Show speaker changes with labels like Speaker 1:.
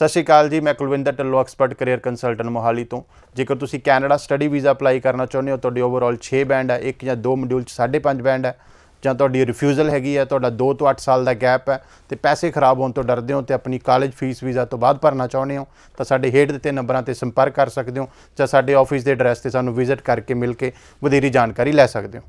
Speaker 1: ਸਤਿ ਸ਼੍ਰੀ ਅਕਾਲ ਜੀ ਮੈਂ Kulwinder Tallo expert career consultant Mohali ਤੋਂ ਜੇਕਰ ਤੁਸੀਂ ਕੈਨੇਡਾ ਸਟੱਡੀ ਵੀਜ਼ਾ ਅਪਲਾਈ ਕਰਨਾ ਚਾਹੁੰਦੇ ਹੋ ਤੁਹਾਡੀ ਓਵਰਆਲ 6 ਬੈਂਡ ਹੈ ਇੱਕ ਜਾਂ ਦੋ ਮੋਡਿਊਲ 'ਚ 5.5 ਬੈਂਡ ਹੈ ਜਾਂ ਤੁਹਾਡੀ ਰਿਫਿਊਜ਼ਲ ਹੈਗੀ ਹੈ ਤੁਹਾਡਾ 2 ਤੋਂ 8 ਸਾਲ ਦਾ ਗੈਪ ਹੈ ਤੇ ਪੈਸੇ ਖਰਾਬ ਹੋਣ ਤੋਂ ਡਰਦੇ ਹੋ ਤੇ ਆਪਣੀ ਕਾਲਜ ਫੀਸ ਵੀਜ਼ਾ ਤੋਂ ਬਾਅਦ ਭਰਨਾ ਚਾਹੁੰਦੇ ਹੋ ਤਾਂ ਸਾਡੇ ਹੇਠ ਦਿੱਤੇ ਨੰਬਰਾਂ ਤੇ ਸੰਪਰਕ ਕਰ ਸਕਦੇ ਹੋ ਜਾਂ ਸਾਡੇ ਆਫਿਸ ਦੇ ਐਡਰੈਸ ਤੇ ਸਾਨੂੰ ਵਿਜ਼ਿਟ ਕਰਕੇ ਮਿਲ ਕੇ ਵਧੇਰੀ ਜਾਣਕਾਰੀ ਲੈ ਸਕਦੇ ਹੋ